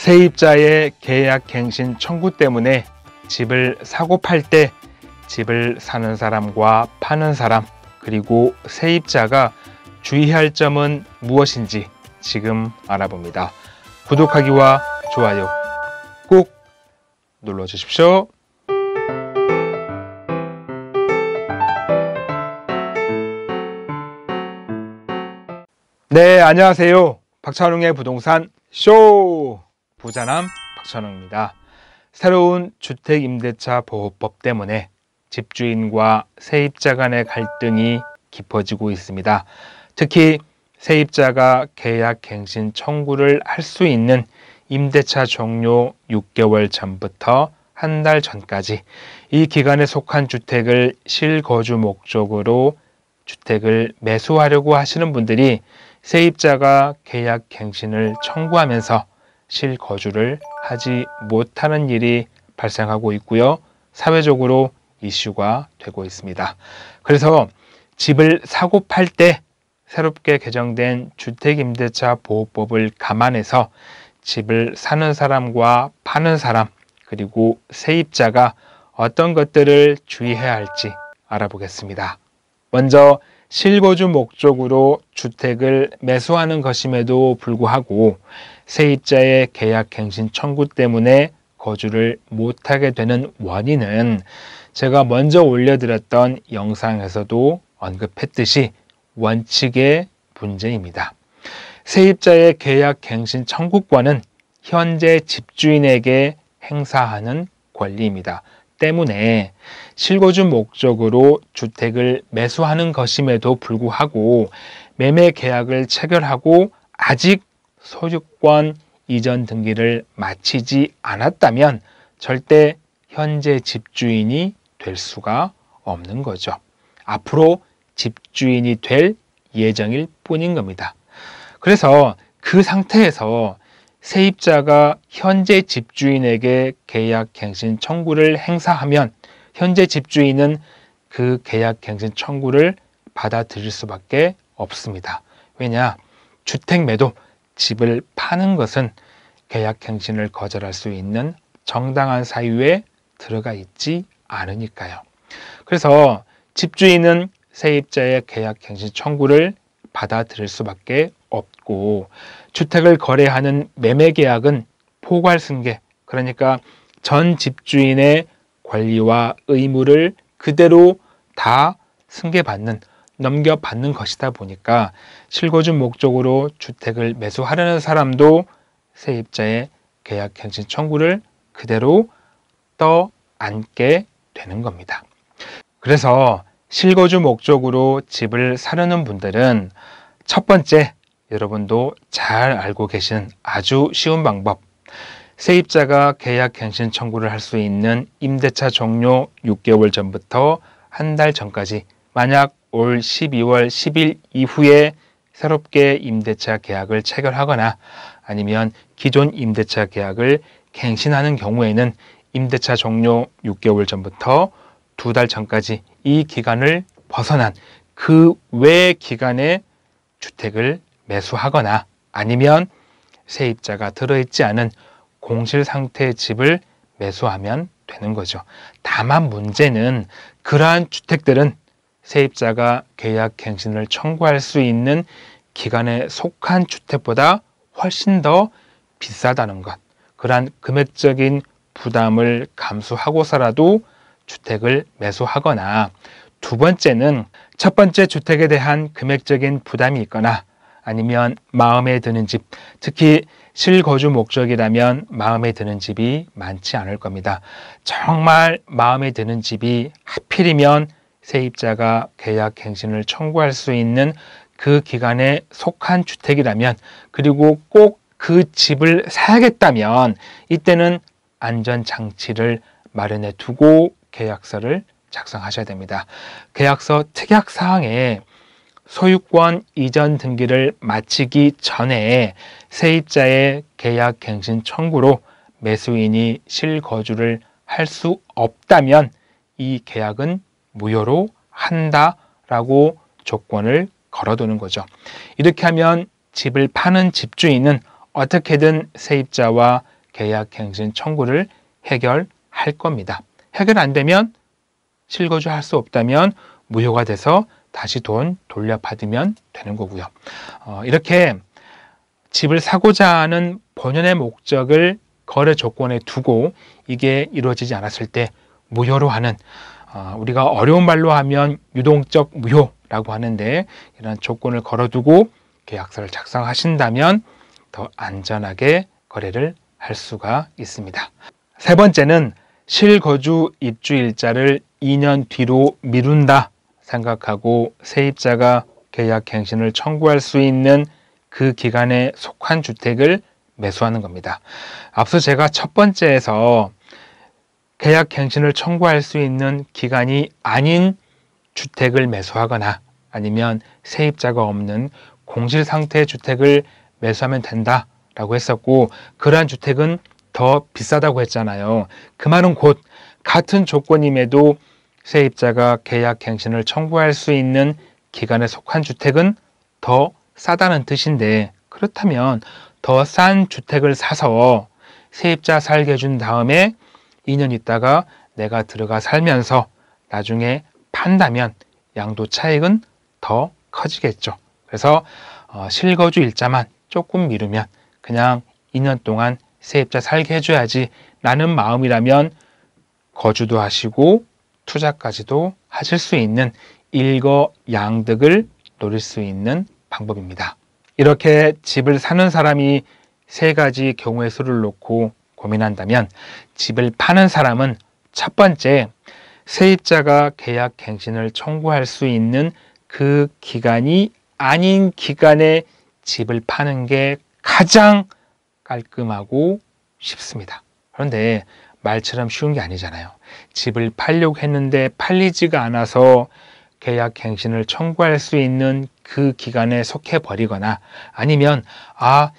세입자의 계약 갱신 청구 때문에 집을 사고 팔 때 집을 사는 사람과 파는 사람 그리고 세입자가 주의할 점은 무엇인지 지금 알아봅니다. 구독하기와 좋아요 꼭 눌러 주십시오. 네, 안녕하세요. 박찬웅의 부동산 쇼! 부자남 박찬웅입니다. 새로운 주택임대차 보호법 때문에 집주인과 세입자 간의 갈등이 깊어지고 있습니다. 특히 세입자가 계약 갱신 청구를 할 수 있는 임대차 종료 6개월 전부터 한 달 전까지 이 기간에 속한 주택을 실거주 목적으로 주택을 매수하려고 하시는 분들이 세입자가 계약 갱신을 청구하면서 실거주를 하지 못하는 일이 발생하고 있고요. 사회적으로 이슈가 되고 있습니다. 그래서 집을 사고 팔 때 새롭게 개정된 주택임대차 보호법을 감안해서 집을 사는 사람과 파는 사람 그리고 세입자가 어떤 것들을 주의해야 할지 알아보겠습니다. 먼저 실거주 목적으로 주택을 매수하는 것임에도 불구하고 세입자의 계약갱신 청구 때문에 거주를 못하게 되는 원인은 제가 먼저 올려드렸던 영상에서도 언급했듯이 원칙의 문제입니다. 세입자의 계약갱신 청구권은 현재 집주인에게 행사하는 권리입니다. 때문에 실거주 목적으로 주택을 매수하는 것임에도 불구하고 매매 계약을 체결하고 아직 소유권 이전 등기를 마치지 않았다면 절대 현재 집주인이 될 수가 없는 거죠. 앞으로 집주인이 될 예정일 뿐인 겁니다. 그래서 그 상태에서 세입자가 현재 집주인에게 계약 갱신 청구를 행사하면 현재 집주인은 그 계약 갱신 청구를 받아들일 수밖에 없습니다. 왜냐? 주택 매도, 집을 파는 것은 계약 갱신을 거절할 수 있는 정당한 사유에 들어가 있지 않으니까요. 그래서 집주인은 세입자의 계약 갱신 청구를 받아들일 수밖에 없고 주택을 거래하는 매매 계약은 포괄 승계 그러니까 전 집주인의 권리와 의무를 그대로 다 승계받는 넘겨받는 것이다 보니까 실거주 목적으로 주택을 매수하려는 사람도 세입자의 계약갱신 청구를 그대로 떠안게 되는 겁니다. 그래서 실거주 목적으로 집을 사려는 분들은 첫 번째 여러분도 잘 알고 계시 아주 쉬운 방법 세입자가 계약 갱신 청구를 할 수 있는 임대차 종료 6개월 전부터 한 달 전까지 만약 올 12월 10일 이후에 새롭게 임대차 계약을 체결하거나 아니면 기존 임대차 계약을 갱신하는 경우에는 임대차 종료 6개월 전부터 두 달 전까지 이 기간을 벗어난 그 외 기간에 주택을 매수하거나 아니면 세입자가 들어있지 않은 공실 상태의 집을 매수하면 되는 거죠. 다만 문제는 그러한 주택들은 세입자가 계약 갱신을 청구할 수 있는 기간에 속한 주택보다 훨씬 더 비싸다는 것. 그러한 금액적인 부담을 감수하고서라도 주택을 매수하거나 두 번째는 첫 번째 주택에 대한 금액적인 부담이 있거나 아니면 마음에 드는 집, 특히 실거주 목적이라면 마음에 드는 집이 많지 않을 겁니다. 정말 마음에 드는 집이 하필이면 세입자가 계약 갱신을 청구할 수 있는 그 기간에 속한 주택이라면 그리고 꼭 그 집을 사야겠다면 이때는 안전장치를 마련해 두고 계약서를 작성하셔야 됩니다. 계약서 특약 사항에 소유권 이전 등기를 마치기 전에 세입자의 계약 갱신 청구로 매수인이 실거주를 할 수 없다면 이 계약은 무효로 한다라고 조건을 걸어두는 거죠. 이렇게 하면 집을 파는 집주인은 어떻게든 세입자와 계약 갱신 청구를 해결할 겁니다. 해결 안 되면 실거주할 수 없다면 무효가 돼서 다시 돈 돌려받으면 되는 거고요. 어, 이렇게 집을 사고자 하는 본연의 목적을 거래 조건에 두고 이게 이루어지지 않았을 때 무효로 하는 어, 우리가 어려운 말로 하면 유동적 무효라고 하는데 이런 조건을 걸어두고 계약서를 작성하신다면 더 안전하게 거래를 할 수가 있습니다. 세 번째는 실거주 입주일자를 2년 뒤로 미룬다 생각하고 세입자가 계약 갱신을 청구할 수 있는 그 기간에 속한 주택을 매수하는 겁니다. 앞서 제가 첫 번째에서 계약 갱신을 청구할 수 있는 기간이 아닌 주택을 매수하거나 아니면 세입자가 없는 공실 상태의 주택을 매수하면 된다라고 했었고 그러한 주택은 더 비싸다고 했잖아요. 그 말은 곧 같은 조건임에도 세입자가 계약 갱신을 청구할 수 있는 기간에 속한 주택은 더 싸다는 뜻인데 그렇다면 더 싼 주택을 사서 세입자 살게 준 다음에 2년 있다가 내가 들어가 살면서 나중에 판다면 양도 차익은 더 커지겠죠. 그래서 어, 실거주 일자만 조금 미루면 그냥 2년 동안 세입자 살게 해줘야지 라는 마음이라면 거주도 하시고 투자까지도 하실 수 있는 일거양득을 노릴 수 있는 방법입니다. 이렇게 집을 사는 사람이 세 가지 경우의 수를 놓고 고민한다면 집을 파는 사람은 첫 번째 세입자가 계약 갱신을 청구할 수 있는 그 기간이 아닌 기간에 집을 파는 게 가장 깔끔하고 쉽습니다. 그런데 말처럼 쉬운 게 아니잖아요. 집을 팔려고 했는데 팔리지가 않아서 계약 갱신을 청구할 수 있는 그 기간에 속해 버리거나 아니면 아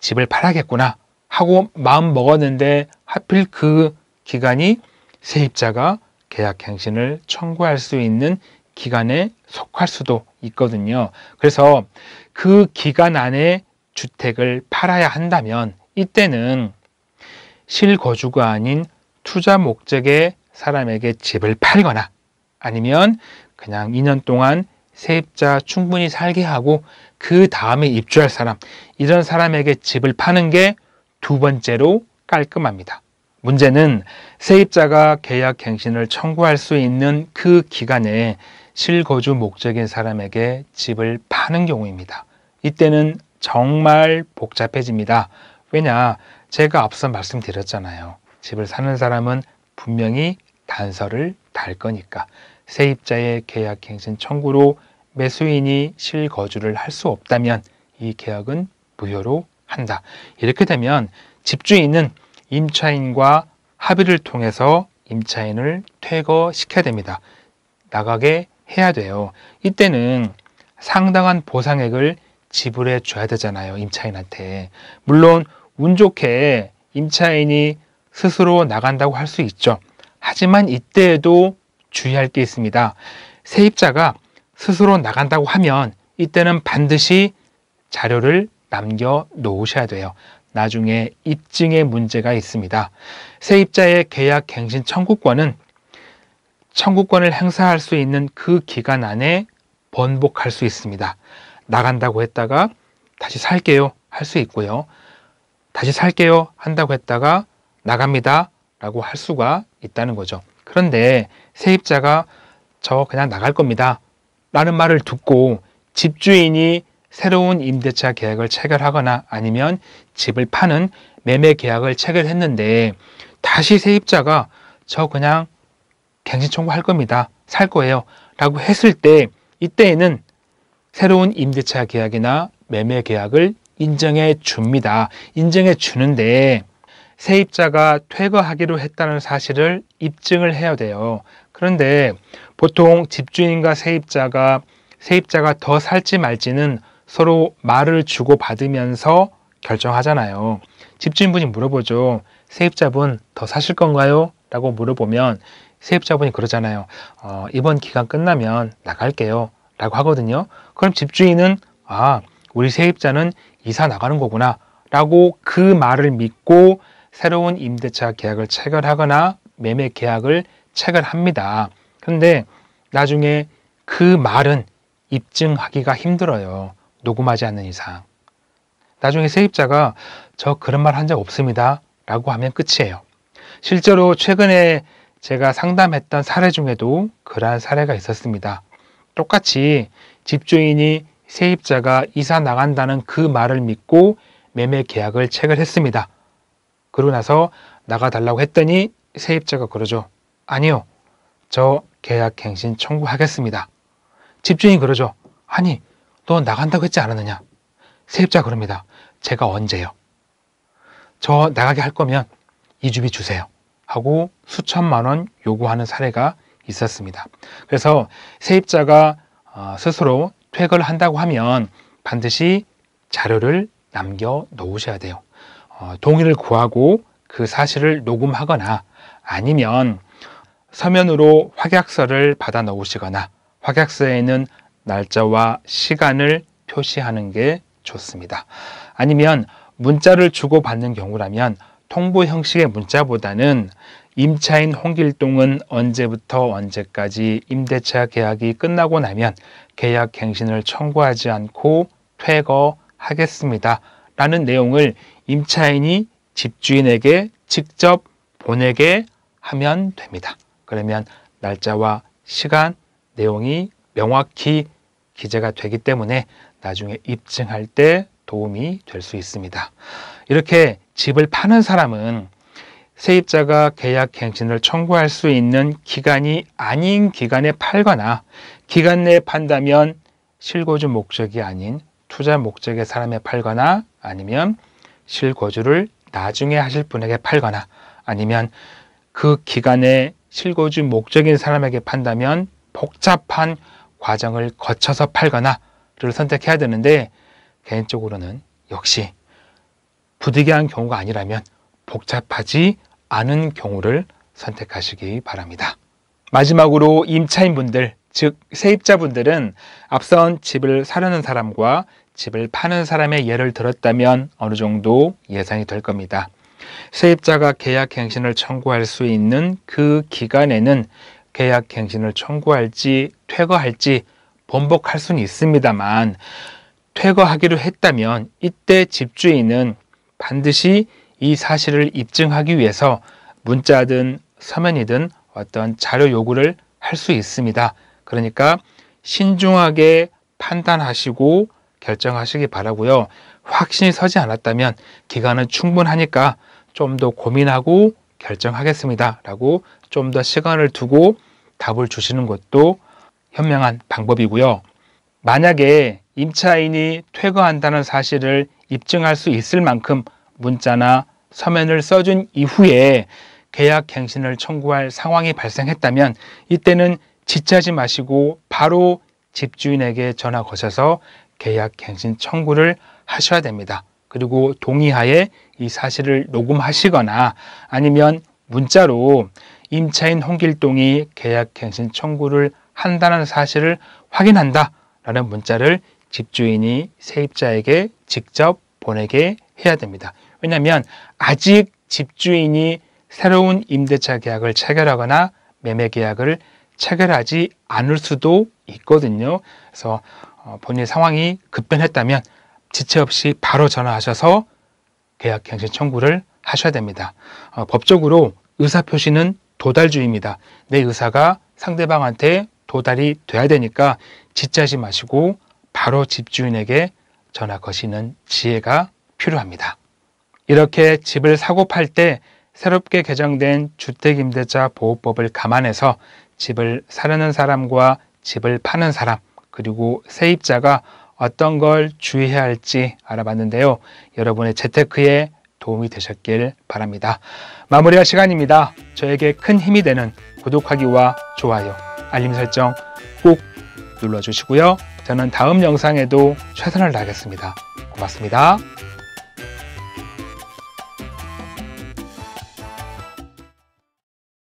집을 팔아겠구나 하고 마음 먹었는데 하필 그 기간이 세입자가 계약 갱신을 청구할 수 있는 기간에 속할 수도 있거든요. 그래서 그 기간 안에 주택을 팔아야 한다면 이때는 실거주가 아닌 투자 목적의 사람에게 집을 팔거나 아니면 그냥 2년 동안 세입자 충분히 살게 하고 그 다음에 입주할 사람 이런 사람에게 집을 파는 게 두 번째로 깔끔합니다. 문제는 세입자가 계약 갱신을 청구할 수 있는 그 기간에 실거주 목적인 사람에게 집을 파는 경우입니다. 이때는 정말 복잡해집니다. 왜냐, 제가 앞서 말씀드렸잖아요. 집을 사는 사람은 분명히 단서를 달 거니까 세입자의 계약갱신 청구로 매수인이 실거주를 할 수 없다면 이 계약은 무효로 한다. 이렇게 되면 집주인은 임차인과 합의를 통해서 임차인을 퇴거시켜야 됩니다. 나가게 해야 돼요. 이때는 상당한 보상액을 지불해 줘야 되잖아요. 임차인한테. 물론 운 좋게 임차인이 스스로 나간다고 할 수 있죠. 하지만 이때에도 주의할 게 있습니다. 세입자가 스스로 나간다고 하면 이때는 반드시 자료를 남겨 놓으셔야 돼요. 나중에 입증의 문제가 있습니다. 세입자의 계약 갱신 청구권은 청구권을 행사할 수 있는 그 기간 안에 번복할 수 있습니다. 나간다고 했다가 다시 살게요 할 수 있고요. 다시 살게요 한다고 했다가 나갑니다 라고 할 수가 있다는 거죠. 그런데 세입자가 저 그냥 나갈 겁니다 라는 말을 듣고 집주인이 새로운 임대차 계약을 체결하거나 아니면 집을 파는 매매 계약을 체결했는데 다시 세입자가 저 그냥 갱신 청구할 겁니다. 살 거예요. 라고 했을 때 이때에는 새로운 임대차 계약이나 매매 계약을 인정해 줍니다. 인정해 주는데 세입자가 퇴거하기로 했다는 사실을 입증을 해야 돼요. 그런데 보통 집주인과 세입자가 세입자가 더 살지 말지는 서로 말을 주고 받으면서 결정하잖아요. 집주인분이 물어보죠. 세입자분 더 사실 건가요? 라고 물어보면 세입자분이 그러잖아요. 어, 이번 기간 끝나면 나갈게요. 라고 하거든요. 그럼 집주인은 아, 우리 세입자는 이사 나가는 거구나 라고 그 말을 믿고 새로운 임대차 계약을 체결하거나 매매 계약을 체결합니다. 근데 나중에 그 말은 입증하기가 힘들어요. 녹음하지 않는 이상. 나중에 세입자가 저 그런 말 한 적 없습니다. 라고 하면 끝이에요. 실제로 최근에 제가 상담했던 사례 중에도 그러한 사례가 있었습니다. 똑같이 집주인이 세입자가 이사 나간다는 그 말을 믿고 매매 계약을 체결했습니다. 그러고 나서 나가달라고 했더니 세입자가 그러죠. 아니요. 저 계약 갱신 청구하겠습니다. 집주인이 그러죠. 아니, 너 나간다고 했지 않았느냐? 세입자 그럽니다. 제가 언제요? 저 나가게 할 거면 이주비 주세요. 하고 수천만 원 요구하는 사례가 있었습니다. 그래서 세입자가 어, 스스로 획을 한다고 하면 반드시 자료를 남겨 놓으셔야 돼요. 어, 동의를 구하고 그 사실을 녹음하거나 아니면 서면으로 확약서를 받아 넣으시거나 확약서에는 날짜와 시간을 표시하는 게 좋습니다. 아니면 문자를 주고받는 경우라면 통보 형식의 문자보다는 임차인 홍길동은 언제부터 언제까지 임대차 계약이 끝나고 나면 계약 갱신을 청구하지 않고 퇴거하겠습니다. 라는 내용을 임차인이 집주인에게 직접 보내게 하면 됩니다. 그러면 날짜와 시간, 내용이 명확히 기재가 되기 때문에 나중에 입증할 때 도움이 될 수 있습니다. 이렇게 집을 파는 사람은 세입자가 계약 갱신을 청구할 수 있는 기간이 아닌 기간에 팔거나 기간 내에 판다면 실거주 목적이 아닌 투자 목적의 사람에 팔거나 아니면 실거주를 나중에 하실 분에게 팔거나 아니면 그 기간에 실거주 목적인 사람에게 판다면 복잡한 과정을 거쳐서 팔거나를 선택해야 되는데 개인적으로는 역시 부득이한 경우가 아니라면 복잡하지 않은 경우를 선택하시기 바랍니다. 마지막으로 임차인분들, 즉 세입자분들은 앞선 집을 사려는 사람과 집을 파는 사람의 예를 들었다면 어느 정도 예상이 될 겁니다. 세입자가 계약 갱신을 청구할 수 있는 그 기간에는 계약 갱신을 청구할지 퇴거할지 번복할 수는 있습니다만 퇴거하기로 했다면 이때 집주인은 반드시 이 사실을 입증하기 위해서 문자든 서면이든 어떤 자료 요구를 할 수 있습니다. 그러니까 신중하게 판단하시고 결정하시기 바라고요. 확신이 서지 않았다면 기간은 충분하니까 좀 더 고민하고 결정하겠습니다. 라고 좀 더 시간을 두고 답을 주시는 것도 현명한 방법이고요. 만약에 임차인이 퇴거한다는 사실을 입증할 수 있을 만큼 문자나 서면을 써준 이후에 계약 갱신을 청구할 상황이 발생했다면 이때는 지체하지 마시고 바로 집주인에게 전화 거셔서 계약 갱신 청구를 하셔야 됩니다. 그리고 동의하에 이 사실을 녹음하시거나 아니면 문자로 임차인 홍길동이 계약 갱신 청구를 한다는 사실을 확인한다 라는 문자를 집주인이 세입자에게 직접 보내게 해야 됩니다. 왜냐하면 아직 집주인이 새로운 임대차 계약을 체결하거나 매매 계약을 체결하지 않을 수도 있거든요. 그래서 어, 본인 의 상황이 급변했다면 지체 없이 바로 전화하셔서 계약 갱신 청구를 하셔야 됩니다. 어, 법적으로 의사 표시는 도달주의입니다. 내 의사가 상대방한테 도달이 돼야 되니까 지체하지 마시고 바로 집주인에게 전화 거시는 지혜가 필요합니다. 이렇게 집을 사고 팔 때 새롭게 개정된 주택임대차 보호법을 감안해서 집을 사려는 사람과 집을 파는 사람 그리고 세입자가 어떤 걸 주의해야 할지 알아봤는데요. 여러분의 재테크에 도움이 되셨길 바랍니다. 마무리할 시간입니다. 저에게 큰 힘이 되는 구독하기와 좋아요, 알림 설정 꼭 눌러주시고요. 저는 다음 영상에도 최선을 다하겠습니다. 고맙습니다.